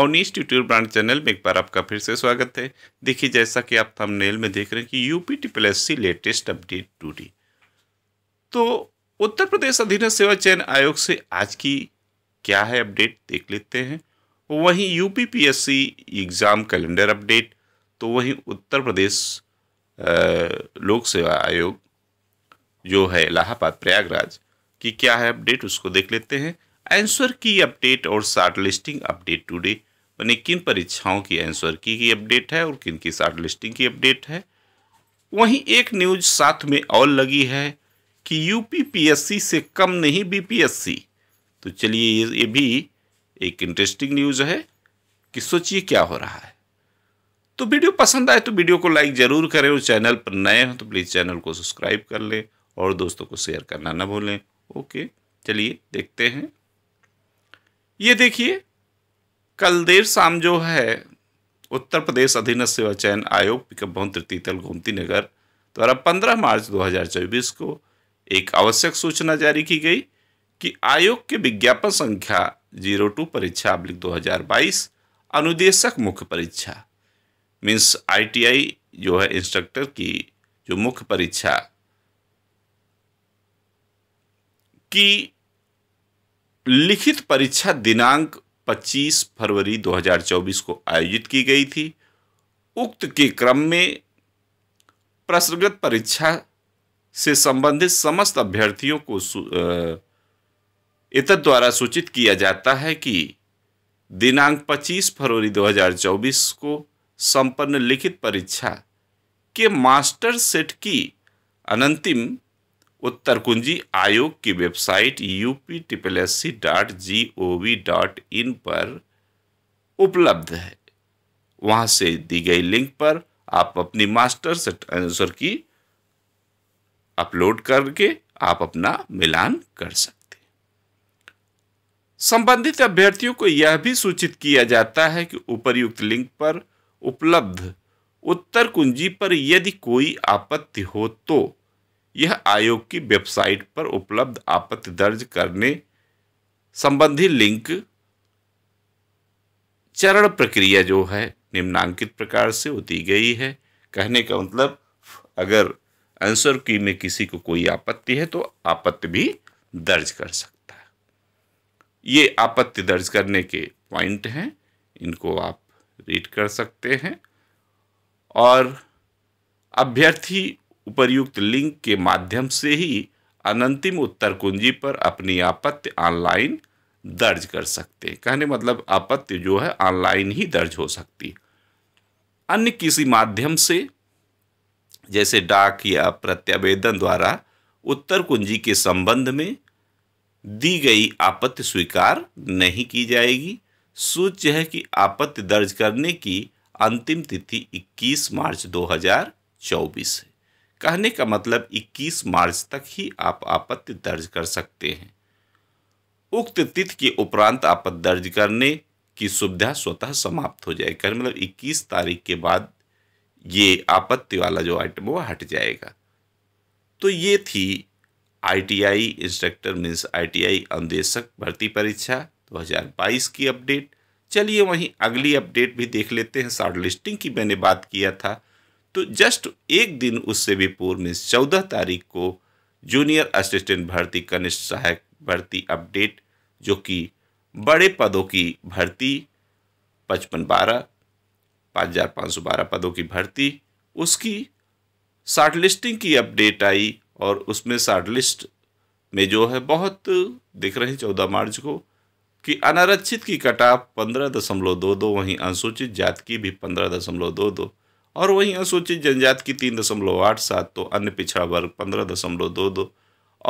Awanish tutorial brand channel में एक बार आपका फिर से स्वागत है देखिए जैसा कि आप थंबनेल में देख रहे हैं कि यूपी टीपीएससी लेटेस्ट अपडेट टूटी तो उत्तर प्रदेश अधीन सेवा चयन आयोग से आज की क्या है अपडेट देख लेते हैं वहीं UPSC exam calendar update तो वहीं उत्तर प्रदेश लोक सेवा आयोग जो है इलाहाबाद प्रयागराज की क्या है अपडेट उसको देख लेते हैं आंसर की अपडेट और शार्ट लिस्टिंग अपडेट टूडे मैंने किन परीक्षाओं की आंसर की की अपडेट है और किन की शार्ट लिस्टिंग की अपडेट है वहीं एक न्यूज साथ में और लगी है कि यूपीपीएससी से कम नहीं बीपीएससी तो चलिए ये ये भी एक इंटरेस्टिंग न्यूज़ है कि सोचिए क्या हो रहा है तो वीडियो पसंद आए तो वीडियो को लाइक ज़रूर करें और चैनल पर नए हों तो प्लीज़ चैनल को सब्सक्राइब कर लें और दोस्तों को शेयर करना ना भूलें ओके चलिए देखते हैं ये देखिए कल देर शाम जो है उत्तर प्रदेश अधीन सेवा चयन आयोग पिकअप भवन तृतीय तल गोमती नगर द्वारा पंद्रह मार्च 2024 को एक आवश्यक सूचना जारी की गई कि आयोग के विज्ञापन संख्या जीरो टू परीक्षा अब्लिक 2022 अनुदेशक मुख्य परीक्षा मीन्स आईटीआई जो है इंस्ट्रक्टर की जो मुख्य परीक्षा की लिखित परीक्षा दिनांक 25 फरवरी 2024 को आयोजित की गई थी उक्त के क्रम में प्रश्नगत परीक्षा से संबंधित समस्त अभ्यर्थियों को इतर द्वारा सूचित किया जाता है कि दिनांक 25 फरवरी 2024 को संपन्न लिखित परीक्षा के मास्टर सेट की अनंतिम उत्तर कुंजी आयोग की website U dot G O V dot I पर उपलब्ध है वहां से दी गई लिंक पर आप अपनी मास्टर आंसर की अपलोड करके आप अपना मिलान कर सकते संबंधित अभ्यर्थियों को यह भी सूचित किया जाता है कि उपरयुक्त लिंक पर उपलब्ध उत्तर कुंजी पर यदि कोई आपत्ति हो तो यह आयोग की वेबसाइट पर उपलब्ध आपत्ति दर्ज करने संबंधी लिंक चरण प्रक्रिया जो है निम्नांकित प्रकार से होती गई है कहने का मतलब अगर आंसर की में किसी को कोई आपत्ति है तो आपत्ति भी दर्ज कर सकता है ये आपत्ति दर्ज करने के पॉइंट हैं इनको आप रीड कर सकते हैं और अभ्यर्थी उपर्युक्त लिंक के माध्यम से ही अनंतिम उत्तर कुंजी पर अपनी आपत्ति ऑनलाइन दर्ज कर सकते हैं कहने मतलब आपत्ति जो है ऑनलाइन ही दर्ज हो सकती है अन्य किसी माध्यम से जैसे डाक या प्रत्यावेदन द्वारा उत्तर कुंजी के संबंध में दी गई आपत्ति स्वीकार नहीं की जाएगी सूच है कि आपत्ति दर्ज करने की अंतिम तिथि 21 मार्च 2024 है कहने का मतलब 21 मार्च तक ही आप आपत्ति दर्ज कर सकते हैं उक्त तिथि के उपरांत आपत्ति दर्ज करने की सुविधा स्वतः समाप्त हो जाएगी मतलब 21 तारीख के बाद ये आपत्ति वाला जो आइटम वो हट जाएगा तो ये थी आईटीआई इंस्ट्रक्टर मीन्स आईटीआई अनुदेशक भर्ती परीक्षा 2022 की अपडेट चलिए वहीं अगली अपडेट भी देख लेते हैं शॉर्ट लिस्टिंग की मैंने बात किया था तो जस्ट एक दिन उससे भी पूर्व में चौदह तारीख को जूनियर असिस्टेंट भर्ती कनिष्ठ सहायक भर्ती अपडेट जो कि बड़े पदों की भर्ती पचपन बारह पाँच हज़ार पाँच सौ बारह पदों की भर्ती उसकी शार्ट लिस्टिंग की अपडेट आई और उसमें शार्ट लिस्ट में जो है बहुत दिख रहे हैं चौदह मार्च को कि अनारक्षित की कटाप पंद्रह दशमलव दो दो वहीं अनुसूचित जात की भी पंद्रह दशमलव दो दो और वहीं अनुसूचित जनजाति की तीन दशमलव आठ सात तो अन्य पिछड़ा वर्ग पंद्रह दशमलव दो दो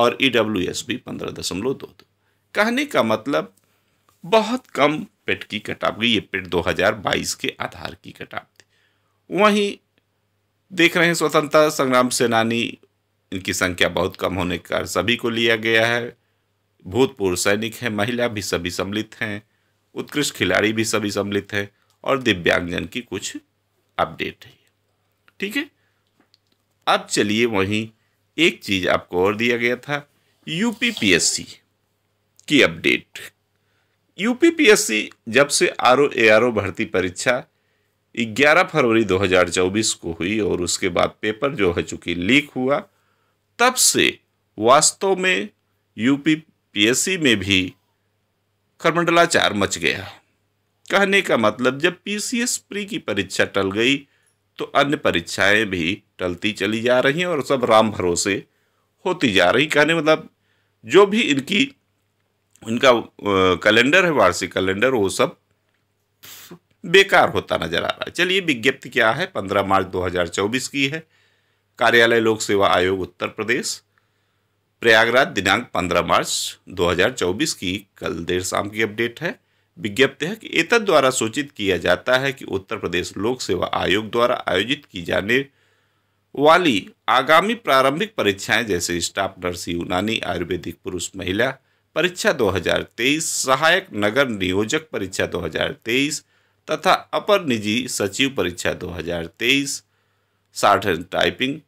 और ई डब्ल्यू एस भी पंद्रह दशमलव दो दो कहने का मतलब बहुत कम पेट की कटाप गई ये पेट 2022 के आधार की कटाप थी वहीं देख रहे हैं स्वतंत्रता संग्राम सेनानी इनकी संख्या बहुत कम होने के कारण सभी को लिया गया है भूतपूर्व सैनिक हैं महिला भी सभी सम्मिलित हैं उत्कृष्ट खिलाड़ी भी सभी सम्मिलित हैं और दिव्यांगजन की कुछ अपडेट है ठीक है अब चलिए वहीं एक चीज़ आपको और दिया गया था यूपीपीएससी की अपडेट यूपीपीएससी जब से R O A R O भर्ती परीक्षा 11 फरवरी 2024 को हुई और उसके बाद पेपर जो है चूंकि लीक हुआ तब से वास्तव में यूपीपीएससी में भी करमंडलाचार मच गया कहने का मतलब जब पीसीएस प्री की परीक्षा टल गई तो अन्य परीक्षाएं भी टलती चली जा रही हैं और सब राम भरोसे होती जा रही कहने मतलब जो भी इनकी इनका कैलेंडर है वार्षिक कैलेंडर वो सब बेकार होता नजर आ रहा है चलिए विज्ञप्ति क्या है पंद्रह मार्च 2024 की है कार्यालय लोक सेवा आयोग उत्तर प्रदेश प्रयागराज दिनांक पंद्रह मार्च 2024 की कल देर शाम की अपडेट है विज्ञप्ति है कि एतद द्वारा सूचित किया जाता है कि उत्तर प्रदेश लोक सेवा आयोग द्वारा आयोजित की जाने वाली आगामी प्रारंभिक परीक्षाएं जैसे स्टाफ नर्स यूनानी आयुर्वेदिक पुरुष महिला परीक्षा 2023 सहायक नगर नियोजक परीक्षा 2023 तथा अपर निजी सचिव परीक्षा 2023 हजार हैंड टाइपिंग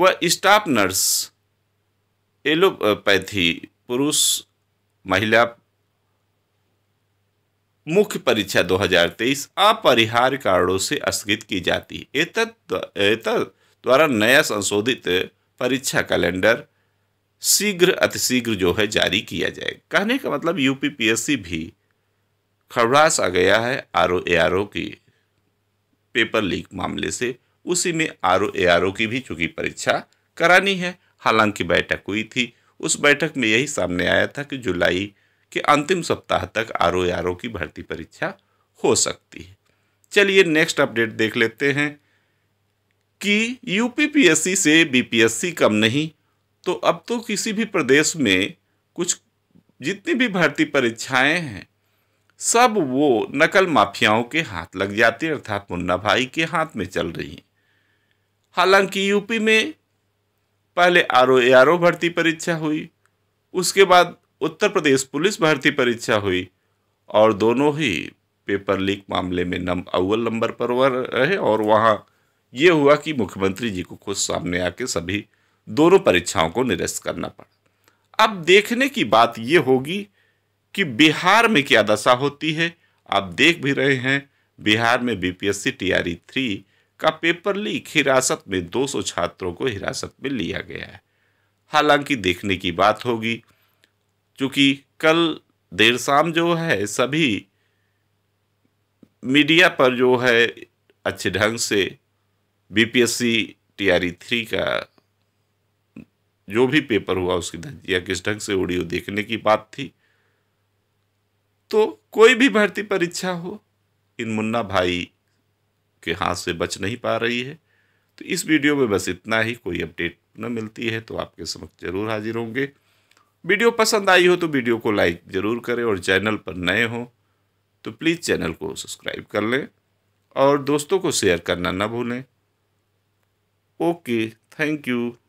व स्टाफ नर्स एलोपैथी पुरुष महिला मुख्य परीक्षा 2023 अपरिहार्य कारणों से स्थगित की जाती है एतद द्वारा नया संशोधित परीक्षा कैलेंडर शीघ्र अतिशीघ्र जो है जारी किया जाए कहने का मतलब यूपीपीएससी भी खबरास आ गया है R O A R O की पेपर लीक मामले से उसी में R O A R O की भी चूंकि परीक्षा करानी है हालांकि बैठक हुई थी उस बैठक में यही सामने आया था कि जुलाई कि अंतिम सप्ताह तक आर ओ की भर्ती परीक्षा हो सकती है चलिए नेक्स्ट अपडेट देख लेते हैं कि यूपीपीएससी से बीपीएससी कम नहीं तो अब तो किसी भी प्रदेश में कुछ जितनी भी भर्ती परीक्षाएं हैं सब वो नकल माफियाओं के हाथ लग जाती है अर्थात मुन्ना भाई के हाथ में चल रही हैं हालांकि यूपी में पहले आर ओ भर्ती परीक्षा हुई उसके बाद उत्तर प्रदेश पुलिस भर्ती परीक्षा हुई और दोनों ही पेपर लीक मामले में नम अव्वल नंबर पर रहे और वहाँ ये हुआ कि मुख्यमंत्री जी को खुद सामने आके सभी दोनों परीक्षाओं को निरस्त करना पड़ा अब देखने की बात ये होगी कि बिहार में क्या दशा होती है आप देख भी रहे हैं बिहार में बीपीएससी टीआरई थ्री का पेपर लीक हिरासत में 200 छात्रों को हिरासत में लिया गया है हालांकि देखने की बात होगी क्योंकि कल देर शाम जो है सभी मीडिया पर जो है अच्छे ढंग से बीपीएससी टीआरई थ्री का जो भी पेपर हुआ उसकी धज्जिया किस ढंग से उड़ी देखने की बात थी तो कोई भी भर्ती परीक्षा हो इन मुन्ना भाई के हाथ से बच नहीं पा रही है तो इस वीडियो में बस इतना ही कोई अपडेट न मिलती है तो आपके समक्ष जरूर हाजिर होंगे वीडियो पसंद आई हो तो वीडियो को लाइक ज़रूर करें और चैनल पर नए हों तो प्लीज़ चैनल को सब्सक्राइब कर लें और दोस्तों को शेयर करना ना भूलें ओके थैंक यू